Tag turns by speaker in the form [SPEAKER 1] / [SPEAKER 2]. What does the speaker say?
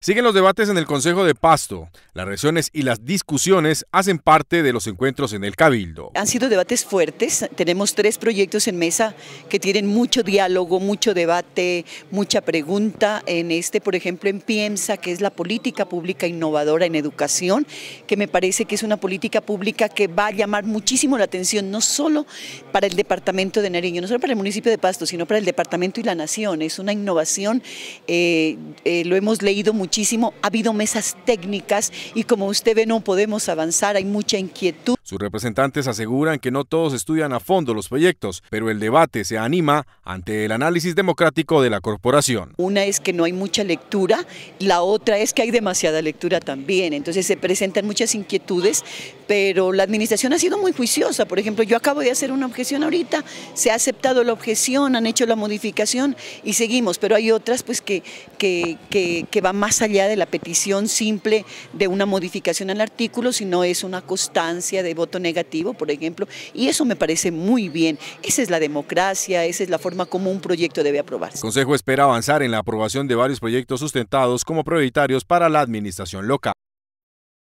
[SPEAKER 1] Siguen los debates en el Consejo de Pasto. Las reacciones y las discusiones hacen parte de los encuentros en el Cabildo.
[SPEAKER 2] Han sido debates fuertes. Tenemos tres proyectos en mesa que tienen mucho diálogo, mucho debate, mucha pregunta. En este, por ejemplo, en Piensa, que es la política pública innovadora en educación, que me parece que es una política pública que va a llamar muchísimo la atención, no solo para el departamento de Nariño, no solo para el municipio de Pasto, sino para el departamento y la nación. Es una innovación, eh, eh, lo hemos leído mucho muchísimo, ha habido mesas técnicas y como usted ve no podemos avanzar, hay mucha inquietud.
[SPEAKER 1] Sus representantes aseguran que no todos estudian a fondo los proyectos, pero el debate se anima ante el análisis democrático de la corporación.
[SPEAKER 2] Una es que no hay mucha lectura, la otra es que hay demasiada lectura también, entonces se presentan muchas inquietudes, pero la administración ha sido muy juiciosa, por ejemplo, yo acabo de hacer una objeción ahorita, se ha aceptado la objeción, han hecho la modificación y seguimos, pero hay otras pues que, que, que van más allá de la petición simple de una modificación al artículo, sino es una constancia de voto negativo, por ejemplo, y eso me parece muy bien. Esa es la democracia, esa es la forma como un proyecto debe aprobarse.
[SPEAKER 1] El Consejo espera avanzar en la aprobación de varios proyectos sustentados como prioritarios para la administración local.